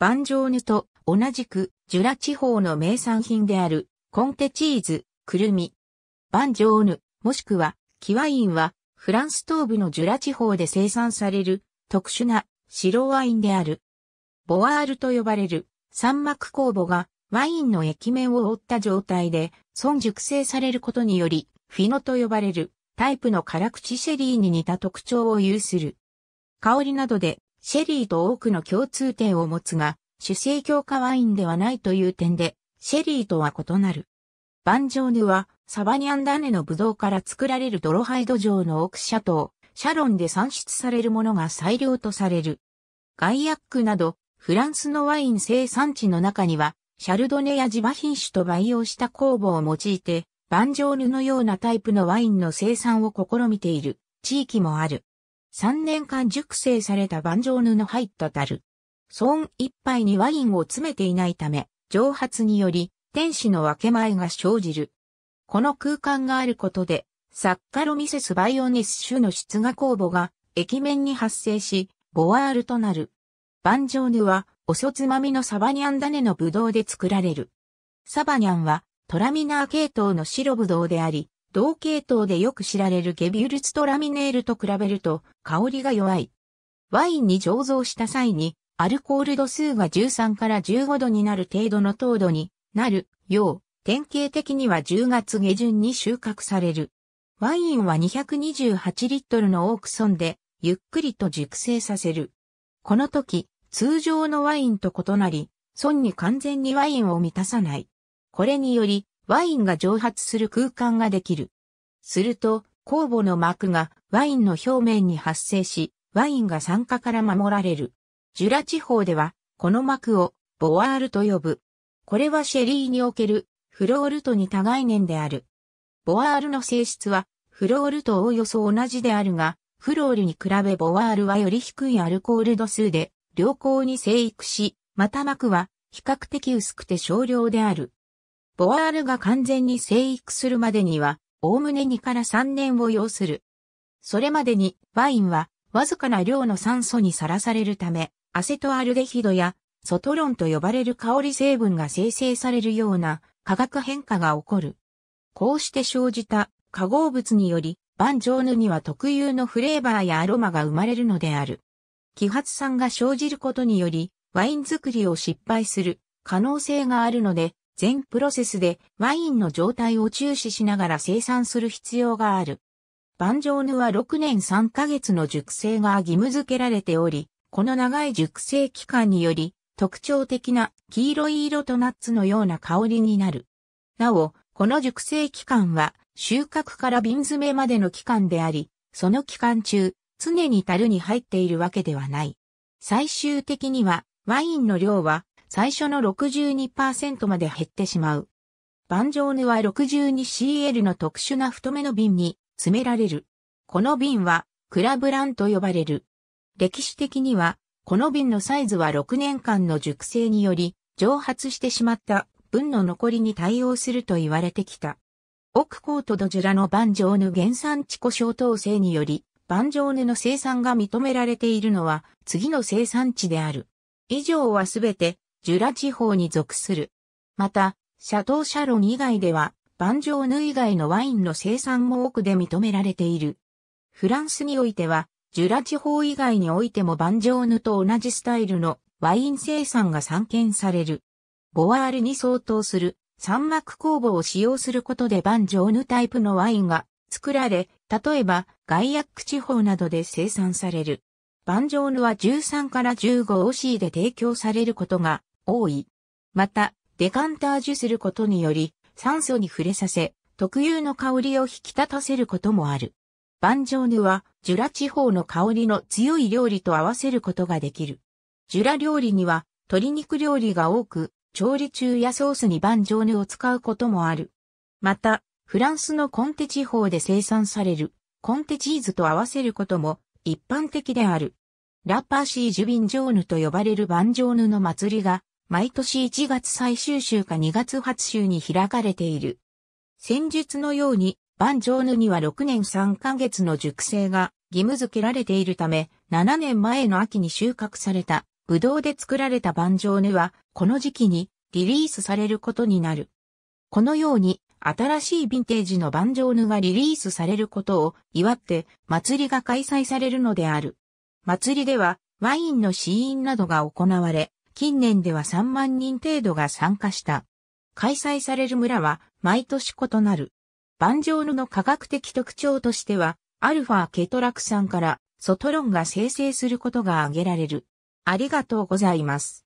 バンジョーヌと同じくジュラ地方の名産品であるコンテチーズ、クルミ。バンジョーヌ、もしくはキワインはフランス東部のジュラ地方で生産される特殊な白ワインである。ボワールと呼ばれる山脈酵母がワインの液面を覆った状態で損熟成されることによりフィノと呼ばれるタイプの辛口シェリーに似た特徴を有する。香りなどでシェリーと多くの共通点を持つが、主成強化ワインではないという点で、シェリーとは異なる。バンジョーヌは、サバニャンダネのブドウから作られるドロハイド城のオクシャトー、シャロンで産出されるものが最良とされる。ガイアックなど、フランスのワイン生産地の中には、シャルドネや地場品種と培養した酵母を用いて、バンジョーヌのようなタイプのワインの生産を試みている地域もある。3年間熟成された万丈布の入った樽。損一杯にワインを詰めていないため、蒸発により、天使の分け前が生じる。この空間があることで、サッカロミセスバイオニス種の出芽酵母が液面に発生し、ボワールとなる。バンジョーヌは、おそつまみのサバニャン種のブドウで作られる。サバニャンは、トラミナー系統の白ブドウであり、同系統でよく知られるゲビュルツトラミネールと比べると香りが弱い。ワインに醸造した際にアルコール度数が13から15度になる程度の糖度になるよう典型的には10月下旬に収穫される。ワインは228リットルのオークソンでゆっくりと熟成させる。この時、通常のワインと異なり、損に完全にワインを満たさない。これにより、ワインが蒸発する空間ができる。すると、酵母の膜がワインの表面に発生し、ワインが酸化から守られる。ジュラ地方では、この膜をボワールと呼ぶ。これはシェリーにおけるフロールと似た概念である。ボワールの性質はフロールとおおよそ同じであるが、フロールに比べボワールはより低いアルコール度数で良好に生育し、また膜は比較的薄くて少量である。ボアールが完全に生育するまでには、おおむね2から3年を要する。それまでに、ワインは、わずかな量の酸素にさらされるため、アセトアルデヒドや、ソトロンと呼ばれる香り成分が生成されるような化学変化が起こる。こうして生じた化合物により、バンジョーヌには特有のフレーバーやアロマが生まれるのである。揮発酸が生じることにより、ワイン作りを失敗する可能性があるので、全プロセスでワインの状態を注視しながら生産する必要がある。バンジョーヌは6年3ヶ月の熟成が義務付けられており、この長い熟成期間により特徴的な黄色い色とナッツのような香りになる。なお、この熟成期間は収穫から瓶詰めまでの期間であり、その期間中、常に樽に入っているわけではない。最終的には、ワインの量は最初の62%まで減ってしまう。バンジョーヌは 62CL の特殊な太めの瓶に詰められる。この瓶はクラブランと呼ばれる。歴史的には、この瓶のサイズは6年間の熟成により蒸発してしまった分の残りに対応すると言われてきた。オクコート・ド・ジュラのバンジョーヌ原産地故障統制により、バンジョーヌの生産が認められているのは次の生産地である。以上はすべてジュラ地方に属する。また、シャトーシャロン以外では、バンジョーヌ以外のワインの生産も多くで認められている。フランスにおいては、ジュラ地方以外においてもバンジョーヌと同じスタイルのワイン生産が散見される。ボワールに相当する三幕工房を使用することでバンジョーヌタイプのワインが作られ、例えばガイアック地方などで生産される。バンジョーヌは13から15 OC で提供されることが多い。また、デカンタージュすることにより、酸素に触れさせ、特有の香りを引き立たせることもある。バンジョーヌは、ジュラ地方の香りの強い料理と合わせることができる。ジュラ料理には、鶏肉料理が多く、調理中やソースにバンジョーヌを使うこともある。また、フランスのコンテ地方で生産される、コンテチーズと合わせることも一般的である。ラッパーシージュビンジョーヌと呼ばれるバンジョーヌの祭りが毎年1月最終週か2月初週に開かれている。先述のように、バンジョーヌには6年3ヶ月の熟成が義務付けられているため、7年前の秋に収穫された、ブドウで作られたバンジョーヌは、この時期にリリースされることになる。このように、新しいヴィンテージのバンジョーヌがリリースされることを祝って祭りが開催されるのである。祭りではワインの試飲などが行われ、近年では3万人程度が参加した。開催される村は毎年異なる。万丈ルの科学的特徴としては、アルファケトラク酸からソトロンが生成することが挙げられる。ありがとうございます。